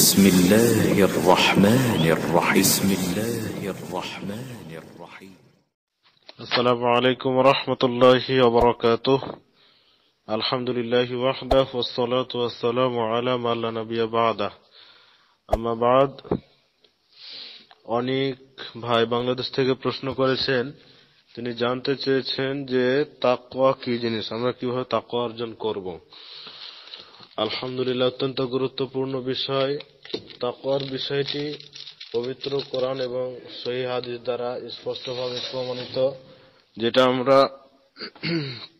بسم الله الرحمن الرحيم بسم الله الرحمن الرحيم السلام عليكم ورحمة الله وبركاته الحمد لله وحده والصلاة والسلام على ما لا نبي بعده أما بعد অনেক ভাই বাংলাদেশ থেকে প্রশ্ন করেছেন তিনি জানতে চেয়েছেন যে তাকওয়া কি জিনিস আমরা কিভাবে তাকওয়া অর্জন করব আলহামদুলিল্লাহ অত্যন্ত গুরুত্বপূর্ণ বিষয় তাকওয়ার বিষয়টি পবিত্র কোরআন এবং সহি হাদিস দ্বারা স্পষ্টভাবে প্রমাণিত যেটা আমরা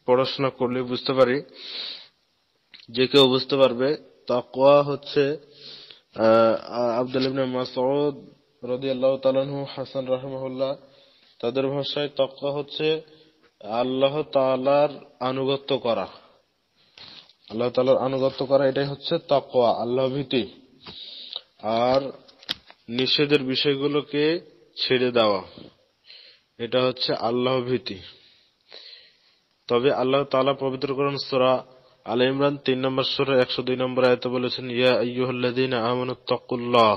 পড়াশোনা করলে বুঝতে পারি যে কেউ বুঝতে পারবে তাকওয়া হচ্ছে আব্দুল ইবনে মাসউদ রাদিয়াল্লাহু তাআলাহু হাসান রাহিমাহুল্লাহ তাদের ভাষায় তাকওয়া হচ্ছে আল্লাহ তাআলার আনুগত্য করা আল্লাহ তালার আনুগত্য করা এটাই হচ্ছে তকোয়া আল্লাহ ভীতি আর নিষেধের বিষয়গুলোকে ছেড়ে দেওয়া এটা হচ্ছে আল্লাহ ভীতি তবে আল্লাহ তালা পবিত্র করণ সোরা আল ইমরান তিন নম্বর সোরা একশো দুই নম্বর আয়তে বলেছেন ইয়া আইয়ুহল্লাদিন তকুল্লাহ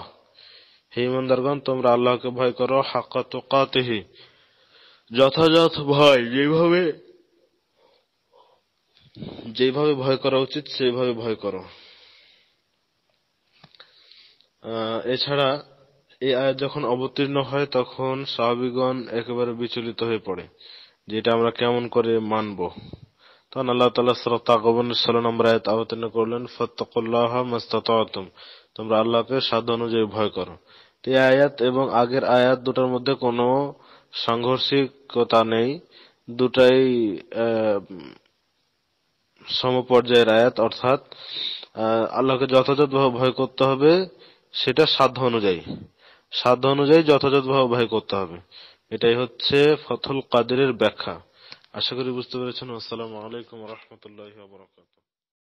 হে ইমানদারগণ তোমরা আল্লাহকে ভয় করো হাক্কা তোকাতেহি যথাযথ ভয় যেভাবে যেভাবে ভয় করা উচিত সেভাবে ভয় করো এছাড়া এই আয়াত যখন অবতীর্ণ হয় তখন সাহাবিগণ একেবারে বিচলিত হয়ে পড়ে যেটা আমরা কেমন করে মানব তখন আল্লাহ তালা শ্রোতা গবনের ষোলো নম্বর আয়াত অবতীর্ণ করলেন ফতকুল্লাহ মস্তম তোমরা আল্লাহকে সাধ্য অনুযায়ী ভয় করো এই আয়াত এবং আগের আয়াত দুটার মধ্যে কোনো সাংঘর্ষিকতা নেই দুটাই সমপর্যায়ের আয়াত অর্থাৎ আল্লাহকে যথাযথভাবে ভয় করতে হবে সেটা সাধ্য অনুযায়ী সাধ্য অনুযায়ী যথাযথভাবে ভয় করতে হবে এটাই হচ্ছে ফথল কাদেরের ব্যাখ্যা আশা করি বুঝতে পেরেছেন আসসালামু আলাইকুম রহমতুল্লাহ